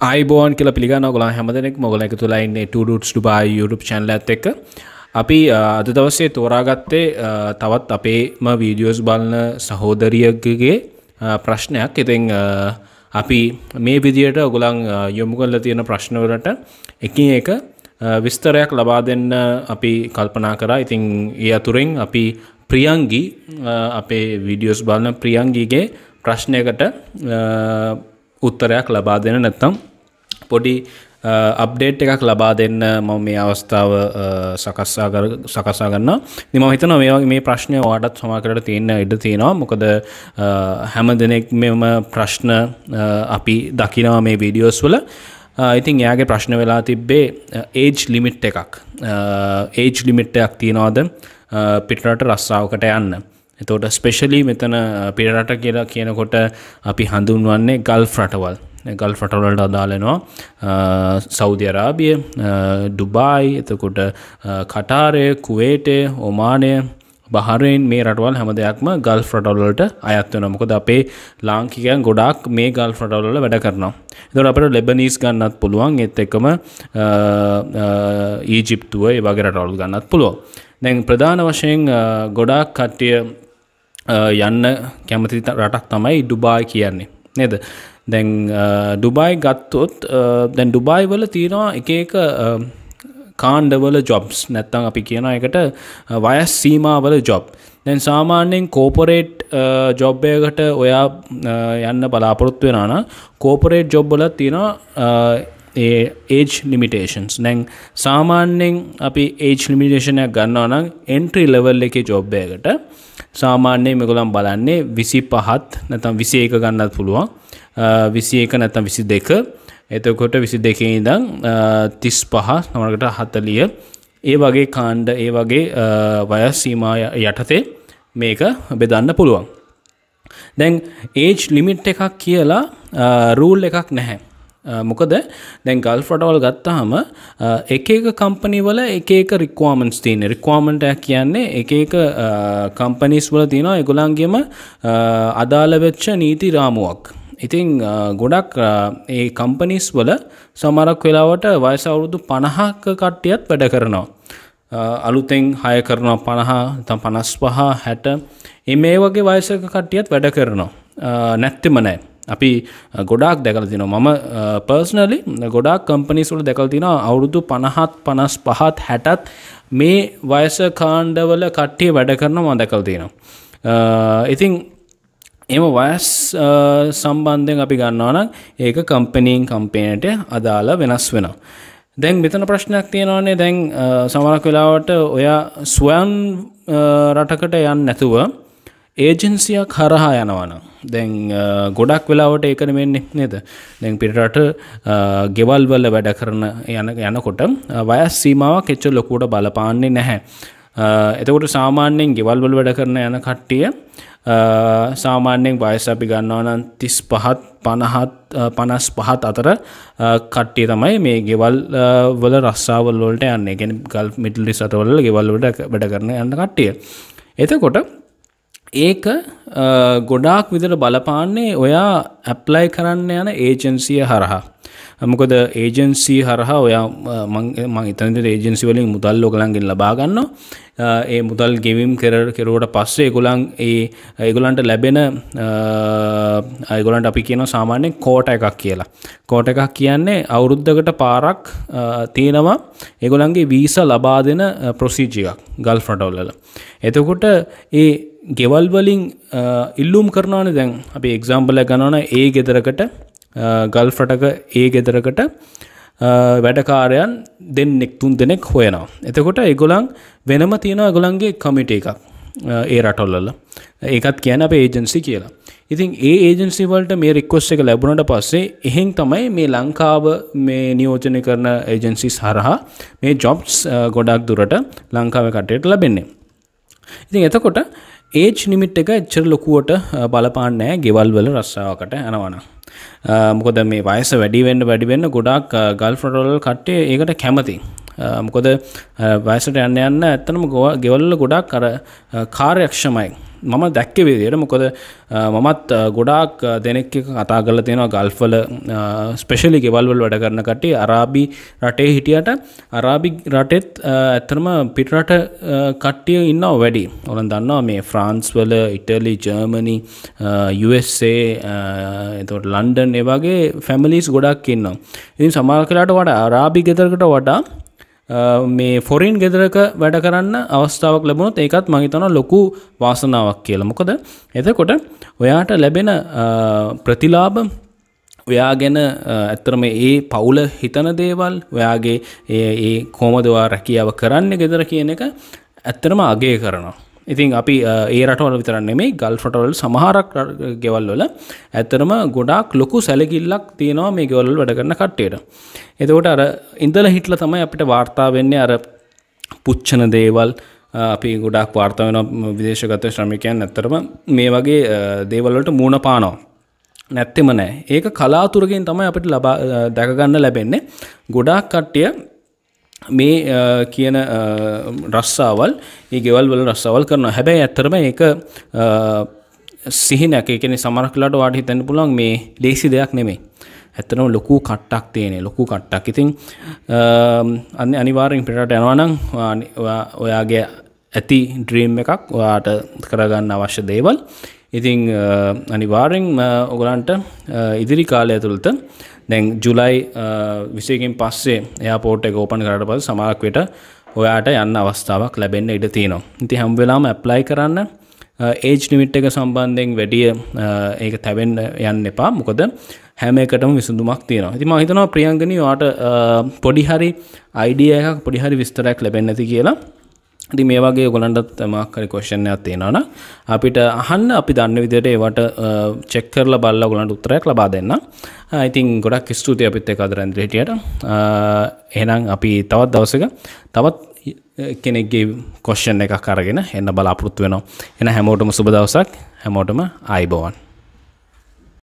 අයිබෝන් කියල පිළිගන්න ගොලා හැමදෙනෙක් මොගල එක තුලයින්න ටඩුටස් ඩුබා YouTube චැනල ඇත් එක්ක අපි අද දවස්සේ තෝරාගත්තේ තවත් අපේම වීඩියෝස් බලන සහෝදරියගේ ප්‍රශ්නයක් ඉතිං අපි මේ විදියට ඔගුලන් යොමු කල්ල තියෙන ප්‍රශ්නවලට එකින් එක විස්තරයක් ලබා දෙන්න අපි කල්පනා කරා ඉතිං ඒ අතුරෙන් අපි ප්‍රියන්ගී අපේ විඩියෝස් බලන ප්‍රියන්ගීගේ ප්‍රශ්නයකට උත්තරයක් ලබා දෙන නැත්තම් පොඩි අප්ඩේට් එකක් ලබා දෙන්න මම මේ අවස්ථාව සකස්සා සකසා ගන්න නිම හිතන මේවාගේ මේ ප්‍රශ්නය වාටත් සමාකරට තියෙන ඉඩ තියෙනවා මොකද හැම දෙනෙක් මෙම ප්‍රශ්න අපි දකිනවා මේ වීඩියෝස් වල ඉතින් එයාගේ ප්‍රශ්න වෙලා තිබ්බේ ඒජ් ලිමිට් එකක් ඒජ් ලිමිට්ටයක් තියෙනවාද පිටරට රස්සාාවකට යන්න එතෝට ස්පෙශලි මෙතන පිරට කියලා කියනකොට අපි හඳුන්වන්නේ ගල් රටවල් ගල් රටවලට අදාලෙනවා සෞදි අරාබිය ඩුබායි එතකොට කටාරය කුවේටේ ඔමානය බහරෙන් මේ රටවල් හැම දෙයක්ම ගල් ්‍රටවල්ලට අයත්වන මොකද අපේ ලාංකිකයන් ගොඩක් මේ ගල් ්‍රටවල්ල වැඩ කරනවා. දොර අපට ලෙබනීස් ගන්නත් පුළුවන් එත් එකම ඊජිප්තුව ඒ වගේ රටවල් ගන්නත් පුළුව. දැන් ප්‍රධාන වශයෙන් ගොඩාක් කට්ටිය යන්න කැමති රටක් තමයි ඩුබායි කියන්නේ නේද දැන් ඩුබයි ගත්තොත් දැන් ඩුබයි වල තියෙනවා එක එක කාණ්ඩවල ජොබ්ස් නැත්තං අපි කියන එකට වයස් සීමාවල ජොබ් දැන් සාමාන්‍යයෙන් කෝපරේට් ජොබ්බයකට ඔයා යන්න බලාපොරොත්තු වෙනන කෝපරේට් ජොබ්බල තියෙනවා ඒ ඒජ් ලිමිටේෂන්ස් නැං සාමාන්‍යෙන් අපි ඒජ් ලිමිටේෂනයක් ගන්නවා නම් එන්ට්‍රී ලෙවල් එක ජොබ්බයකට සාමාන්‍යය මෙගොලම් බලන්නේ විසි පහත් නැතම් විසි ඒක ගන්නත් පුළුවන් විසි ඒක නැතම් විසි දෙක එතකොට විසි දෙකේ ඉදං තිස් පහ නොමකට හතලිය ඒ වගේ කාණ්ඩ ඒ වගේ වයස් සීමාය යටතේ මේක බෙදන්න පුළුවන්. දැන් ඒජ් ලිමිට් එකක් කියලා රූල් එකක් නැහැ මොකද දැන් ගල් රටවල් ගත්තාම එක එක කම්පනි වල එක එක රික්වාමන්ට්ස් තියෙන රික්වාමන්ට් එක කියන්නේ එක එක කම්පනිස් වල තියෙනවා ඒගොල්ලන්ගේම අදාළ වෙච්ච නීති රාමුවක්. ඉතින් ගොඩක් ඒ කම්පනිස් වල සමහරක් වෙලාවට වයස අවුරුදු 50ක කට්ටියත් වැඩ කරනවා. අලුතෙන් හය කරනවා 50 නැත්නම් 55 60 මේ වගේ වයසක කට්ටියත් වැඩ කරනවා. නැත්තිම නැහැ. අපි ගොඩක් දැකල තින මම පර්ස්නලි ගොඩක් කම්පනිස්වල දැකල් තින අවුරුදු පණහත් පනස් පහත් හැටත් මේ වයස කාණ්ඩවල කට්ටිය වැඩ කරනවා දැකල් තියෙනවා. ඉතිං එම වයස් සම්බන්ධයෙන් අපි ගන්නවනම් ඒක කම්පනීන් කම්පේනට අදාළ වෙනස් වෙනවා. දැන් මෙතන ප්‍රශ්නයක් තියෙනවානේ දැන් සමරක් වෙලාවට ඔයා ස්වයන් රටකට යන්න නැතුව ඒජන්සියක් හරහා යනවනම් දැන් ගොඩක් වෙලාවට ඒකන වෙන්නේ නේද දැන් පිටරට ගෙවල්වල වැඩ කරන යන යනකොට වයස් සීමාවක් එච්ච ලොකුට බලපාන්නේ නැහැ එතකොට සාමාන්‍යයෙන් ගෙවල්වල වැඩ කරන යන කට්ටිය සාමාන්‍යයෙන් වයස අපි ගන්නවනම් තිස් පහත් පණහත් පනස් පහත් අතර කට්ටිය තමයි මේ ගෙවල් වල රස්සාවල් වලට යන්නේ ගැන ගල් මිටලි සටවල්ල ගෙවල්ලට වැඩ කරන යන්න කට්ටිය එතකොට ඒක ගොඩාක් විදර බලපාන්නේ ඔයා ඇප්ලයි කරන්න යන ඒජන්සිය හරහා. මොකද ඒජන්සී හරහා ඔයා මං ඉතන්ද ඒජන්සි වලින් මුදල් ලොකලන්ගෙන් ලබාගන්න ඒ මුදල් ගෙවිම් කෙර කෙරුවට පස්සේ ගොලන් ඒ ඒගොලන්ට ලැබෙන අයගොලන්ට අපි කියන සාමාන්‍යෙන් කෝට එකක් කියලා. කෝට එකක් කියන්නේ අවුරුද්ධකට පාරක් තියෙනවා ඒගොලන්ගේ වීස ලබා දෙන ප්‍රොසීජියක් ගල් ෆටවල්ලල. එතකොට ඒ ගෙවල්වලින් ඉල්ලුම් කරනවාන දැන් අපි එක්සාම්පල ගණන ඒ ගෙදරකට ගල් ෆටක ඒ ගෙදරකට වැඩකාරයන් දෙන්නෙක් තුන් දෙනෙක් හොයනවා. එතකොට එගොලන් වෙනම තියෙනවා ගොලන්ගේ කමිට එකක් ඒ රටොල්ලල ඒකත් කියන අප ඒජන්සි කියලා. ඉතින් ඒ ඒජන්සිවලට මේ රික්කොස් එක ලැබුණට පස්සේ එහෙන් තමයි මේ ලංකාව මේ නියෝජනය කරන ඒජන්සි සහරහා මේ ජොබ්ස් ගොඩක් දුරට ලංකාව කටයට ලැබෙන්නේ. ඉතින් එතකොට ඒජ් නිමිට් එක එච්චර ලොකුවට බලපාන්නෑ ගෙවල්වල රස්සාාවකට යනවන මොකද මේ වයස වැඩිවෙන්න වැඩිවෙන්න ගොඩක් ගල් ෆටොල් කට්ටේ ඒකට කැමති මොකොද වයසට යන්න යන්න ඇත්තනම ගොවා ගෙවල්ල ගොඩක් කර කාර්යක්ෂමයි මම දැක්ක විදියට මොකද මමත් ගොඩාක් දෙනෙක් කතා කරල තියෙනවා ගල්ෆල ස්පෙශලි ගෙවල්වල් වැඩ කරන කටේ අරාබි රටේ හිටියට අරාබි රටෙත් ඇත්තරම පිටරට කට්ටිය ඉන්නව වැඩි ඔොන දන්නවා මේ ෆ්‍රන්ස් වල ඉටලි ජර්මනි USA එතට ලන්ඩන් ඒවාගේ ෆැමිලිස් ගොඩක් ඉන්නවා ඉතින් සමාල් කලාට වඩ අරාබි ගෙතරකට වඩා මේ ෆොරින් ගෙදරක වැඩ කරන්න අවස්ථාවක් ලැබුණොත් ඒකත් මහිතන ලොකු වාසනාවක් කියලා මොකද එතකොට ඔයාට ලැබෙන ප්‍රතිලාබ ඔයා ගැන ඇත්තරම ඒ පවුල හිතන දේවල් ඔයාගේ ඒ කොමදවා රැකියාව කරන්න ගෙදර කියන එක ඇත්තරම අගේ කරනවා ඉතින් අපි ඒ රටවල විතරන්නේ මේ ගල් රටවල් සමහරක් ගෙවල්වල ඇත්තරම ගොඩාක් ලොකු සැලකිල්ලක් තියෙනවා මේ ගෙවල්වල වැඩ කරන කට්ටියට. එතකොට අර ඉඳලා හිටලා තමයි අපිට වාර්තා වෙන්නේ අර පුච්චන දේවල් අපි ගොඩාක් වාර්තා වෙන විදේශගත ශ්‍රමිකයන් ඇත්තරම මේ වගේ දේවල් වලට මූණ පානවා. නැත්තෙම නෑ. ඒක කලාතුරකින් තමයි අපිට ලබා දැක ගන්න ලැබෙන්නේ. ගොඩාක් කට්ටිය මේ කියන රස්සාවල් ඒ ගෙවල් වල රස්සවල් කරනවා හැබැයි ඇත්තරම ඒක සිහි නැක කෙනෙ සමරක්ලාට වාට හිතන්න පුළන් මේ ලේසි දෙයක් නෙමේ ඇත්තනම ලොකු කට්ටක් තියනෙ ලොකු කට්ටක් ඉතින් අන්න අනිවාරෙන් පිටට යනවනං ඔයාගේ ඇති ඩ්‍රීම් එකක් ඔයාට කරගන්න අවශ්‍ය දේවල් ඉතිං අනිවාරෙන් ඔගලන්ට ඉදිරි කාලය ඇතුළත දැන් ජුලයි විසයකින් පස්සේ එයාපෝට් එක ඕපන් කරට පස සමාක්වට ඔයාට යන්න අවස්ථාවක් ලැබෙන්න්න ඉඩ තියෙනවා. ඉති හැම් වෙලාම ඇප්ලයි කරන්න ඒජ් නිමිට් එක සම්බන්ධයෙන් වැඩිය ඒක තැවෙන්න යන්න එපා මොකද හැමකටම විසඳුමක් තියෙනවා ඉතිම හිතනවා ප්‍රියංගනී වාට පොඩිහරි අයිඩිය එකක් පොඩිහරි විස්තරයක් ලැබෙන්නති කියලා ඉති මේ වගේ ගොලන්ටත් මාකරි කොෂණයක් තියෙනවන අපිට අහන්න අපි දන්න විදියට ඒවට චෙක්කරල බල්ල ගොලන්ට උත්තරයක් ලබා දෙන්න ඉතින් ගොඩක් ස්තුති අපිත් එක අදරන්ද්‍රටියට එනම් අපි තවත් දවසක තවත් කෙනෙක්ගේ කොෂ්ෂන් එක කරගෙන එන්න බලාපෘත්තු වෙනවා එන හැමෝටම සුබ දවසක් හැමෝටම අයිබෝවන්